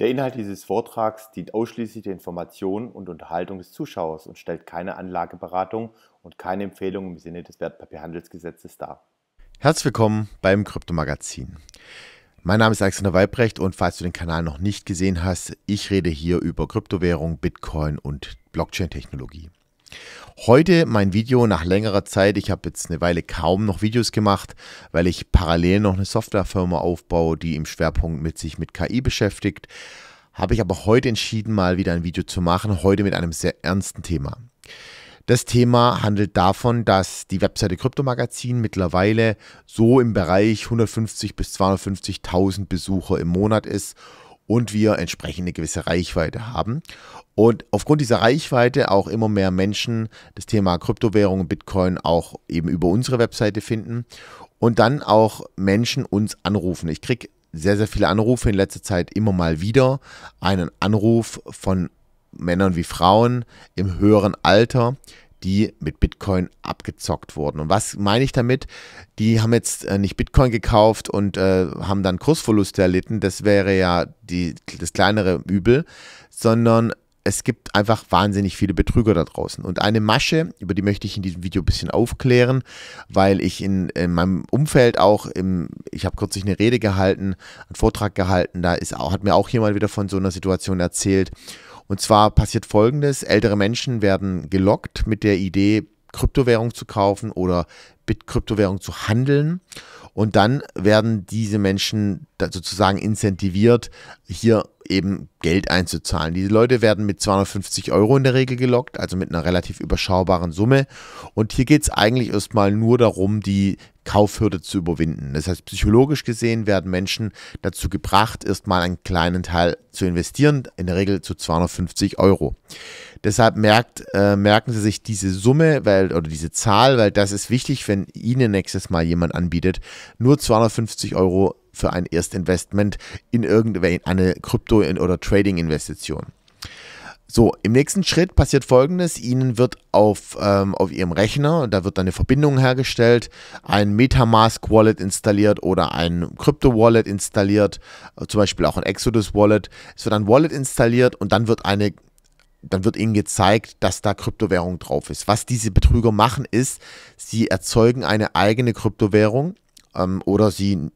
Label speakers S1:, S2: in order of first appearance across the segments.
S1: Der Inhalt dieses Vortrags dient ausschließlich der Information und Unterhaltung des Zuschauers und stellt keine Anlageberatung und keine Empfehlung im Sinne des Wertpapierhandelsgesetzes dar. Herzlich willkommen beim Kryptomagazin. Mein Name ist Alexander Weibrecht und falls du den Kanal noch nicht gesehen hast, ich rede hier über Kryptowährung, Bitcoin und Blockchain-Technologie. Heute mein Video nach längerer Zeit. Ich habe jetzt eine Weile kaum noch Videos gemacht, weil ich parallel noch eine Softwarefirma aufbaue, die im Schwerpunkt mit sich mit KI beschäftigt. Habe ich aber heute entschieden, mal wieder ein Video zu machen, heute mit einem sehr ernsten Thema. Das Thema handelt davon, dass die Webseite Kryptomagazin mittlerweile so im Bereich 150.000 bis 250.000 Besucher im Monat ist und wir entsprechend eine gewisse Reichweite haben. Und aufgrund dieser Reichweite auch immer mehr Menschen das Thema Kryptowährung und Bitcoin auch eben über unsere Webseite finden und dann auch Menschen uns anrufen. Ich kriege sehr, sehr viele Anrufe in letzter Zeit immer mal wieder. Einen Anruf von Männern wie Frauen im höheren Alter, die mit Bitcoin abgezockt wurden. Und was meine ich damit? Die haben jetzt äh, nicht Bitcoin gekauft und äh, haben dann Kursverluste erlitten. Das wäre ja die, das kleinere Übel, sondern es gibt einfach wahnsinnig viele Betrüger da draußen. Und eine Masche, über die möchte ich in diesem Video ein bisschen aufklären, weil ich in, in meinem Umfeld auch, im, ich habe kürzlich eine Rede gehalten, einen Vortrag gehalten, da ist auch, hat mir auch jemand wieder von so einer Situation erzählt. Und zwar passiert Folgendes, ältere Menschen werden gelockt mit der Idee, Kryptowährung zu kaufen oder mit Kryptowährung zu handeln. Und dann werden diese Menschen sozusagen incentiviert, hier eben Geld einzuzahlen. Diese Leute werden mit 250 Euro in der Regel gelockt, also mit einer relativ überschaubaren Summe. Und hier geht es eigentlich erstmal nur darum, die Kaufhürde zu überwinden. Das heißt, psychologisch gesehen werden Menschen dazu gebracht, erstmal einen kleinen Teil zu investieren, in der Regel zu 250 Euro. Deshalb merkt, äh, merken Sie sich diese Summe weil, oder diese Zahl, weil das ist wichtig, wenn Ihnen nächstes Mal jemand anbietet, nur 250 Euro für ein Erstinvestment in irgendeine Krypto- oder Trading-Investition. So, im nächsten Schritt passiert folgendes: Ihnen wird auf, ähm, auf Ihrem Rechner, da wird eine Verbindung hergestellt, ein Metamask-Wallet installiert oder ein Crypto-Wallet installiert, äh, zum Beispiel auch ein Exodus-Wallet. Es wird ein Wallet installiert und dann wird eine dann wird ihnen gezeigt, dass da Kryptowährung drauf ist. Was diese Betrüger machen, ist, sie erzeugen eine eigene Kryptowährung ähm, oder sie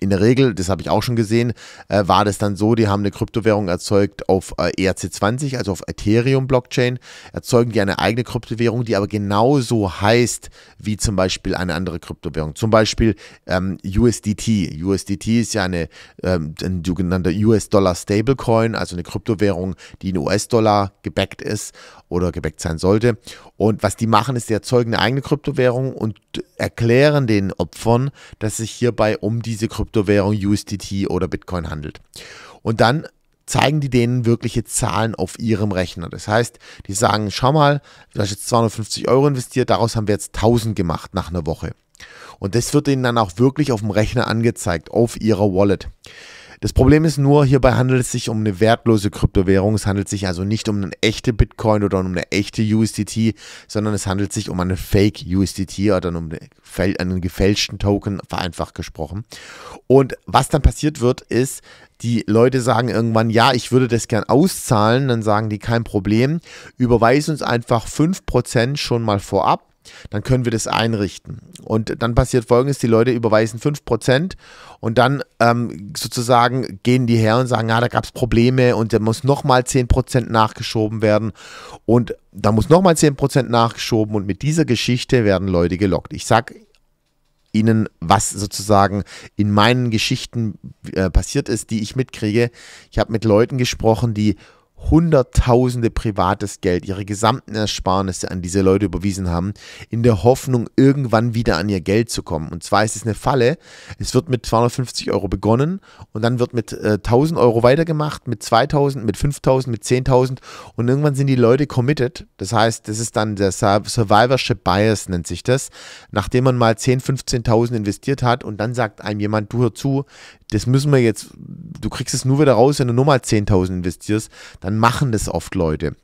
S1: in der Regel, das habe ich auch schon gesehen, äh, war das dann so, die haben eine Kryptowährung erzeugt auf äh, ERC20, also auf Ethereum Blockchain, erzeugen die eine eigene Kryptowährung, die aber genauso heißt wie zum Beispiel eine andere Kryptowährung. Zum Beispiel ähm, USDT. USDT ist ja eine, ähm, ein sogenannter US-Dollar Stablecoin, also eine Kryptowährung, die in US-Dollar gebackt ist oder gebackt sein sollte. Und was die machen, ist, die erzeugen eine eigene Kryptowährung und erklären den Opfern, dass sich hierbei um diese Kryptowährung Kryptowährung USDT oder Bitcoin handelt. Und dann zeigen die denen wirkliche Zahlen auf ihrem Rechner. Das heißt, die sagen, schau mal, du hast jetzt 250 Euro investiert, daraus haben wir jetzt 1000 gemacht nach einer Woche. Und das wird ihnen dann auch wirklich auf dem Rechner angezeigt, auf ihrer Wallet. Das Problem ist nur, hierbei handelt es sich um eine wertlose Kryptowährung. Es handelt sich also nicht um eine echte Bitcoin oder um eine echte USDT, sondern es handelt sich um eine Fake USDT oder um einen gefälschten Token, vereinfacht gesprochen. Und was dann passiert wird, ist, die Leute sagen irgendwann, ja, ich würde das gern auszahlen. Dann sagen die, kein Problem. Überweis uns einfach 5% schon mal vorab dann können wir das einrichten. Und dann passiert folgendes, die Leute überweisen 5% und dann ähm, sozusagen gehen die her und sagen, ja, ah, da gab es Probleme und da muss nochmal 10% nachgeschoben werden und da muss nochmal 10% nachgeschoben und mit dieser Geschichte werden Leute gelockt. Ich sage Ihnen, was sozusagen in meinen Geschichten äh, passiert ist, die ich mitkriege. Ich habe mit Leuten gesprochen, die Hunderttausende privates Geld, ihre gesamten Ersparnisse an diese Leute überwiesen haben, in der Hoffnung, irgendwann wieder an ihr Geld zu kommen. Und zwar ist es eine Falle. Es wird mit 250 Euro begonnen und dann wird mit äh, 1000 Euro weitergemacht, mit 2000, mit 5000, mit 10.000 und irgendwann sind die Leute committed. Das heißt, das ist dann der Survivorship Bias, nennt sich das. Nachdem man mal 10, 15.000 investiert hat und dann sagt einem jemand, du hör zu, das müssen wir jetzt, du kriegst es nur wieder raus, wenn du nur mal 10.000 investierst, dann machen das oft Leute.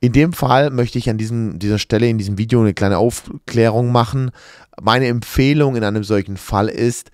S1: In dem Fall möchte ich an diesem, dieser Stelle in diesem Video eine kleine Aufklärung machen. Meine Empfehlung in einem solchen Fall ist,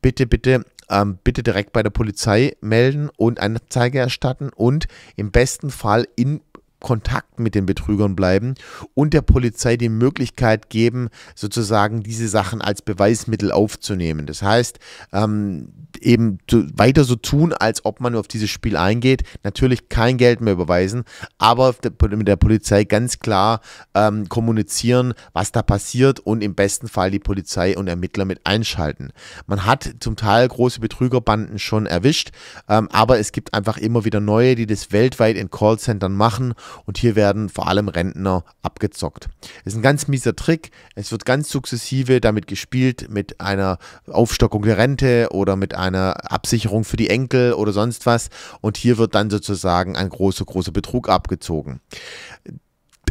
S1: bitte, bitte ähm, bitte direkt bei der Polizei melden und eine Zeige erstatten und im besten Fall in Kontakt mit den Betrügern bleiben und der Polizei die Möglichkeit geben, sozusagen diese Sachen als Beweismittel aufzunehmen. Das heißt, ähm, eben weiter so tun, als ob man auf dieses Spiel eingeht, natürlich kein Geld mehr überweisen, aber mit der Polizei ganz klar ähm, kommunizieren, was da passiert und im besten Fall die Polizei und Ermittler mit einschalten. Man hat zum Teil große Betrügerbanden schon erwischt, ähm, aber es gibt einfach immer wieder neue, die das weltweit in Callcentern machen und hier werden vor allem Rentner abgezockt. Das ist ein ganz mieser Trick. Es wird ganz sukzessive damit gespielt, mit einer Aufstockung der Rente oder mit einer Absicherung für die Enkel oder sonst was. Und hier wird dann sozusagen ein großer, großer Betrug abgezogen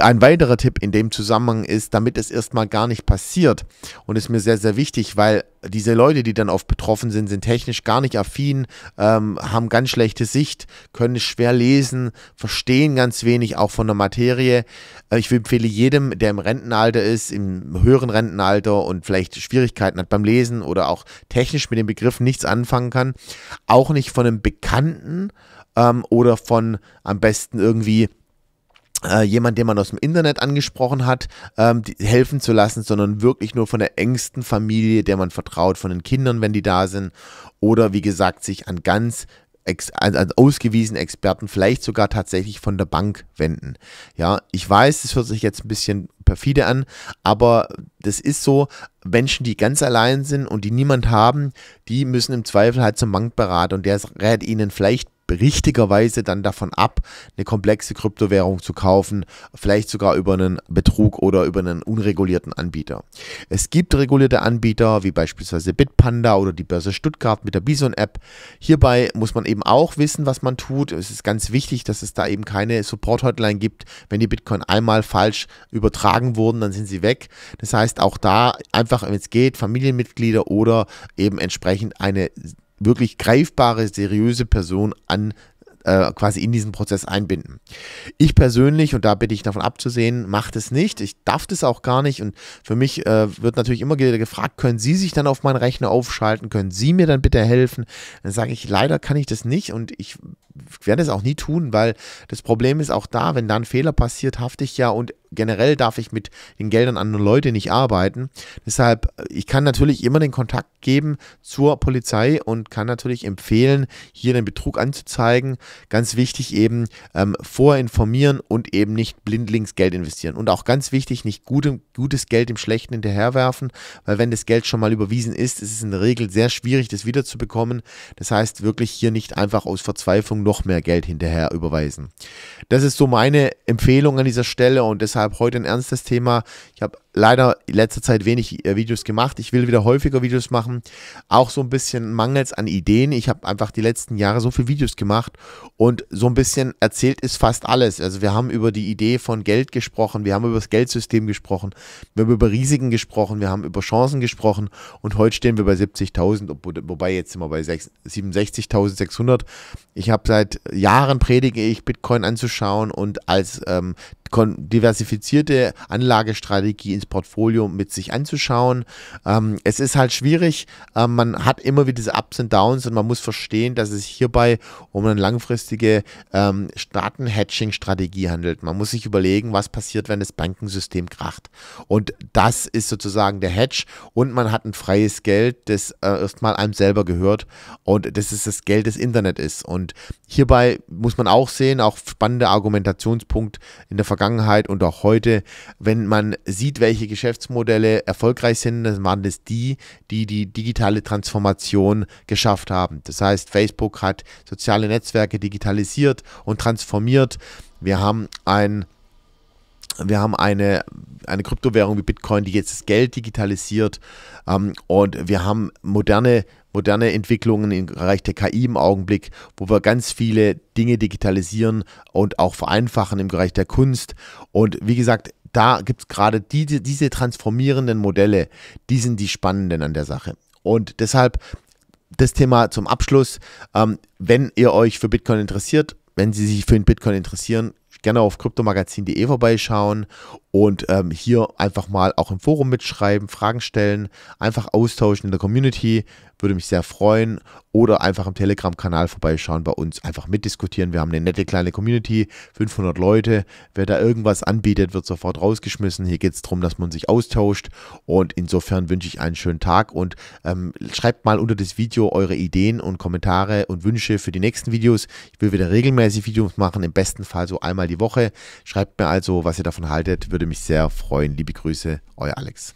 S1: ein weiterer Tipp in dem Zusammenhang ist, damit es erstmal gar nicht passiert und ist mir sehr, sehr wichtig, weil diese Leute, die dann oft betroffen sind, sind technisch gar nicht affin, ähm, haben ganz schlechte Sicht, können schwer lesen, verstehen ganz wenig auch von der Materie. Äh, ich empfehle jedem, der im Rentenalter ist, im höheren Rentenalter und vielleicht Schwierigkeiten hat beim Lesen oder auch technisch mit dem Begriff nichts anfangen kann, auch nicht von einem Bekannten ähm, oder von am besten irgendwie äh, jemand, den man aus dem Internet angesprochen hat, ähm, die, helfen zu lassen, sondern wirklich nur von der engsten Familie, der man vertraut, von den Kindern, wenn die da sind, oder wie gesagt, sich an ganz ex, an, an ausgewiesenen Experten, vielleicht sogar tatsächlich von der Bank wenden. Ja, ich weiß, das hört sich jetzt ein bisschen perfide an, aber das ist so, Menschen, die ganz allein sind und die niemand haben, die müssen im Zweifel halt zum Bankberater und der rät ihnen vielleicht richtigerweise dann davon ab, eine komplexe Kryptowährung zu kaufen, vielleicht sogar über einen Betrug oder über einen unregulierten Anbieter. Es gibt regulierte Anbieter wie beispielsweise Bitpanda oder die Börse Stuttgart mit der Bison-App. Hierbei muss man eben auch wissen, was man tut. Es ist ganz wichtig, dass es da eben keine Support-Hotline gibt. Wenn die Bitcoin einmal falsch übertragen wurden, dann sind sie weg. Das heißt, auch da einfach, wenn es geht, Familienmitglieder oder eben entsprechend eine wirklich greifbare, seriöse Person an äh, quasi in diesen Prozess einbinden. Ich persönlich, und da bitte ich davon abzusehen, mache das nicht. Ich darf das auch gar nicht. Und für mich äh, wird natürlich immer gefragt, können Sie sich dann auf meinen Rechner aufschalten? Können Sie mir dann bitte helfen? Dann sage ich, leider kann ich das nicht. Und ich werde es auch nie tun, weil das Problem ist auch da, wenn da ein Fehler passiert, hafte ich ja und generell darf ich mit den Geldern anderer Leute nicht arbeiten. Deshalb, äh, ich kann natürlich immer den Kontakt geben zur Polizei und kann natürlich empfehlen, hier den Betrug anzuzeigen. Ganz wichtig eben, ähm, vorinformieren und eben nicht blindlings Geld investieren. Und auch ganz wichtig, nicht gutem, gutes Geld im Schlechten hinterherwerfen, weil wenn das Geld schon mal überwiesen ist, ist es in der Regel sehr schwierig, das wiederzubekommen. Das heißt wirklich hier nicht einfach aus Verzweiflung Werbung noch mehr Geld hinterher überweisen. Das ist so meine Empfehlung an dieser Stelle und deshalb heute ein ernstes Thema. Ich habe leider in letzter Zeit wenig äh, Videos gemacht. Ich will wieder häufiger Videos machen. Auch so ein bisschen mangels an Ideen. Ich habe einfach die letzten Jahre so viele Videos gemacht und so ein bisschen erzählt ist fast alles. Also wir haben über die Idee von Geld gesprochen, wir haben über das Geldsystem gesprochen, wir haben über Risiken gesprochen, wir haben über Chancen gesprochen und heute stehen wir bei 70.000, wobei jetzt sind wir bei 67.600. Ich habe seit Jahren predige ich Bitcoin anzuschauen und als ähm, diversifizierte Anlagestrategie ins Portfolio mit sich anzuschauen. Ähm, es ist halt schwierig, äh, man hat immer wieder diese Ups und Downs und man muss verstehen, dass es hierbei um eine langfristige ähm, Staaten-Hedging-Strategie handelt. Man muss sich überlegen, was passiert, wenn das Bankensystem kracht. Und das ist sozusagen der Hedge und man hat ein freies Geld, das äh, erstmal einem selber gehört und das ist das Geld des Internet ist. Und hierbei muss man auch sehen, auch spannender Argumentationspunkt in der Vergangenheit, Vergangenheit und auch heute, wenn man sieht, welche Geschäftsmodelle erfolgreich sind, dann waren das die, die die digitale Transformation geschafft haben. Das heißt, Facebook hat soziale Netzwerke digitalisiert und transformiert. Wir haben ein wir haben eine, eine Kryptowährung wie Bitcoin, die jetzt das Geld digitalisiert ähm, und wir haben moderne moderne Entwicklungen im Bereich der KI im Augenblick, wo wir ganz viele Dinge digitalisieren und auch vereinfachen im Bereich der Kunst. Und wie gesagt, da gibt es gerade diese, diese transformierenden Modelle, die sind die spannenden an der Sache. Und deshalb das Thema zum Abschluss. Ähm, wenn ihr euch für Bitcoin interessiert, wenn Sie sich für den Bitcoin interessieren, gerne auf kryptomagazin.de vorbeischauen und ähm, hier einfach mal auch im Forum mitschreiben, Fragen stellen, einfach austauschen in der Community, würde mich sehr freuen. Oder einfach im Telegram-Kanal vorbeischauen, bei uns einfach mitdiskutieren. Wir haben eine nette kleine Community, 500 Leute. Wer da irgendwas anbietet, wird sofort rausgeschmissen. Hier geht es darum, dass man sich austauscht. Und insofern wünsche ich einen schönen Tag und ähm, schreibt mal unter das Video eure Ideen und Kommentare und Wünsche für die nächsten Videos. Ich will wieder regelmäßig Videos machen, im besten Fall so einmal die Woche. Schreibt mir also, was ihr davon haltet. Würde würde mich sehr freuen. Liebe Grüße, euer Alex.